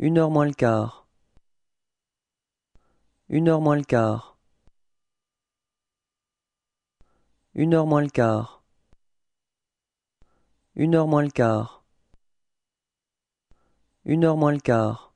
Une heure moins le quart. Une heure moins le quart. Une heure moins le quart. Une heure moins le quart. Une heure moins le quart.